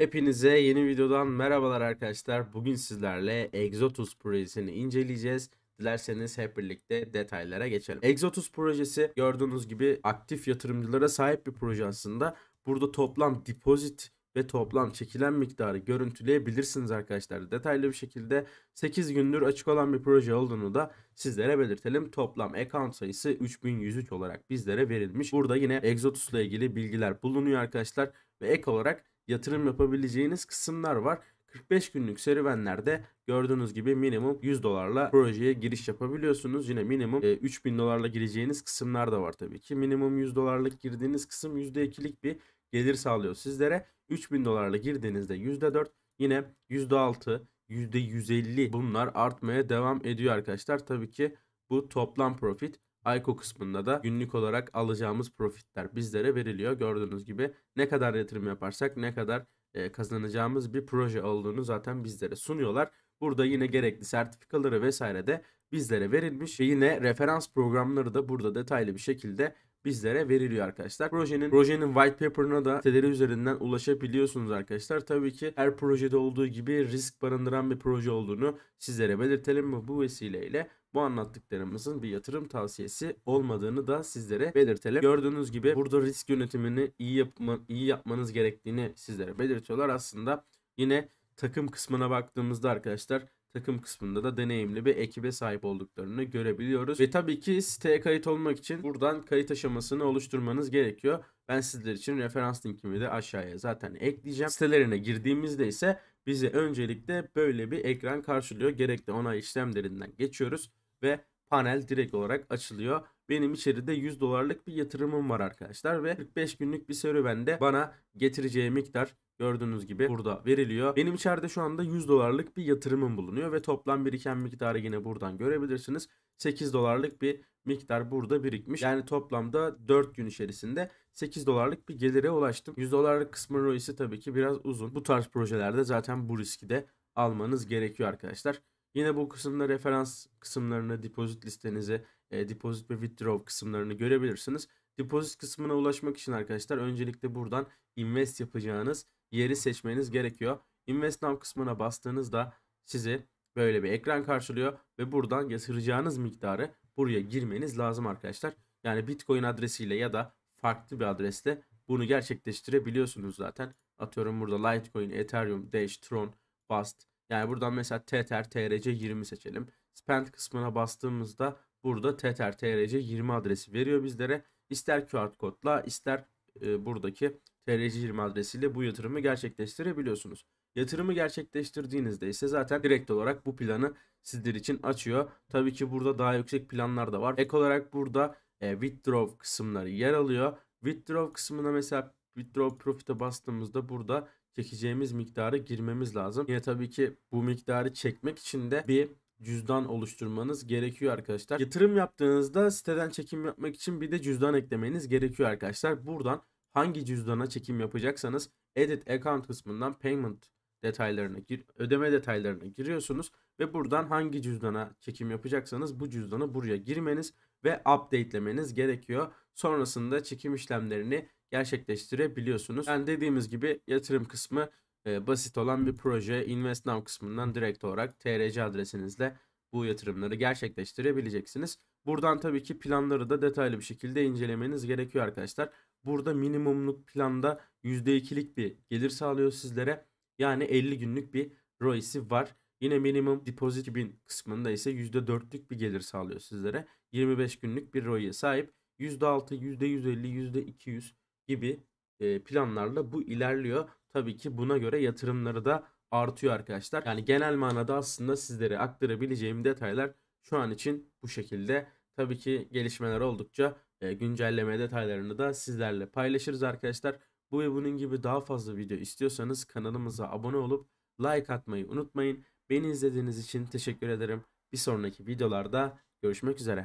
Hepinize yeni videodan merhabalar arkadaşlar. Bugün sizlerle Exotus projesini inceleyeceğiz. Dilerseniz hep birlikte detaylara geçelim. Exotus projesi gördüğünüz gibi aktif yatırımcılara sahip bir proje aslında. Burada toplam deposit ve toplam çekilen miktarı görüntüleyebilirsiniz arkadaşlar. Detaylı bir şekilde 8 gündür açık olan bir proje olduğunu da sizlere belirtelim. Toplam account sayısı 3103 olarak bizlere verilmiş. Burada yine Exotus ile ilgili bilgiler bulunuyor arkadaşlar ve ek olarak yatırım yapabileceğiniz kısımlar var. 45 günlük serüvenlerde gördüğünüz gibi minimum 100 dolarla projeye giriş yapabiliyorsunuz. Yine minimum 3000 e, dolarla gireceğiniz kısımlar da var tabii ki. Minimum 100 dolarlık girdiğiniz kısım %2'lik bir gelir sağlıyor sizlere. 3000 dolarla girdiğinizde %4 yine %6 %150 bunlar artmaya devam ediyor arkadaşlar. Tabii ki bu toplam profit Ayko kısmında da günlük olarak alacağımız profitler bizlere veriliyor. Gördüğünüz gibi ne kadar yatırım yaparsak ne kadar e, kazanacağımız bir proje olduğunu zaten bizlere sunuyorlar. Burada yine gerekli sertifikaları vesaire de bizlere verilmiş ve yine referans programları da burada detaylı bir şekilde bizlere veriliyor arkadaşlar. Projenin projenin white paper'ına da siteleri üzerinden ulaşabiliyorsunuz arkadaşlar. Tabii ki her projede olduğu gibi risk barındıran bir proje olduğunu sizlere belirtelim ve bu vesileyle bu anlattıklarımızın bir yatırım tavsiyesi olmadığını da sizlere belirtelim. Gördüğünüz gibi burada risk yönetimini iyi, yapma, iyi yapmanız gerektiğini sizlere belirtiyorlar. Aslında yine takım kısmına baktığımızda arkadaşlar takım kısmında da deneyimli bir ekibe sahip olduklarını görebiliyoruz. Ve tabii ki siteye kayıt olmak için buradan kayıt aşamasını oluşturmanız gerekiyor. Ben sizler için referans linkimi de aşağıya zaten ekleyeceğim. Sitelerine girdiğimizde ise bize öncelikle böyle bir ekran karşılıyor. Gerekli onay işlemlerinden geçiyoruz ve panel direkt olarak açılıyor. Benim içeride 100 dolarlık bir yatırımım var arkadaşlar ve 45 günlük bir serüvende bana getireceği miktar gördüğünüz gibi burada veriliyor. Benim içeride şu anda 100 dolarlık bir yatırımım bulunuyor ve toplam biriken miktarı yine buradan görebilirsiniz. 8 dolarlık bir miktar burada birikmiş. Yani toplamda 4 gün içerisinde 8 dolarlık bir gelire ulaştım. 100 dolarlık kısmı ROI'si tabii ki biraz uzun. Bu tarz projelerde zaten bu riski de almanız gerekiyor arkadaşlar. Yine bu kısımda referans kısımlarını, depozit listenizi, e, depozit ve withdraw kısımlarını görebilirsiniz. Depozit kısmına ulaşmak için arkadaşlar öncelikle buradan invest yapacağınız yeri seçmeniz gerekiyor. Invest Now kısmına bastığınızda sizi böyle bir ekran karşılıyor ve buradan yatıracağınız miktarı buraya girmeniz lazım arkadaşlar. Yani Bitcoin adresiyle ya da farklı bir adresle bunu gerçekleştirebiliyorsunuz zaten. Atıyorum burada Litecoin, Ethereum, Dash, Tron, Bust yani buradan mesela TTR TRC 20 seçelim. Spend kısmına bastığımızda burada TTR TRC 20 adresi veriyor bizlere. İster QR kodla ister e, buradaki TRC 20 adresiyle bu yatırımı gerçekleştirebiliyorsunuz. Yatırımı gerçekleştirdiğinizde ise zaten direkt olarak bu planı sizler için açıyor. Tabii ki burada daha yüksek planlar da var. Ek olarak burada e, withdraw kısımları yer alıyor. Withdraw kısmına mesela withdraw profit'e bastığımızda burada çekeceğimiz miktarı girmemiz lazım. Yine tabii ki bu miktarı çekmek için de bir cüzdan oluşturmanız gerekiyor arkadaşlar. Yatırım yaptığınızda siteden çekim yapmak için bir de cüzdan eklemeniz gerekiyor arkadaşlar. Buradan hangi cüzdana çekim yapacaksanız edit account kısmından payment detaylarına ödeme detaylarına giriyorsunuz ve buradan hangi cüzdana çekim yapacaksanız bu cüzdanı buraya girmeniz ve updatelemeniz gerekiyor. Sonrasında çekim işlemlerini gerçekleştirebiliyorsunuz. Ben yani dediğimiz gibi yatırım kısmı e, basit olan bir proje Invest kısmından direkt olarak TRC adresinizle bu yatırımları gerçekleştirebileceksiniz. Buradan tabii ki planları da detaylı bir şekilde incelemeniz gerekiyor arkadaşlar. Burada minimumluk planda %2'lik bir gelir sağlıyor sizlere. Yani 50 günlük bir ROI'si var. Yine minimum deposit bin kısmında ise %4'lük bir gelir sağlıyor sizlere. 25 günlük bir ROI'ye sahip. %6, %150, %200 gibi planlarla bu ilerliyor. Tabii ki buna göre yatırımları da artıyor arkadaşlar. Yani genel manada aslında sizlere aktarabileceğim detaylar şu an için bu şekilde. Tabii ki gelişmeler oldukça güncelleme detaylarını da sizlerle paylaşırız arkadaşlar. Bu ve bunun gibi daha fazla video istiyorsanız kanalımıza abone olup like atmayı unutmayın. Beni izlediğiniz için teşekkür ederim. Bir sonraki videolarda görüşmek üzere.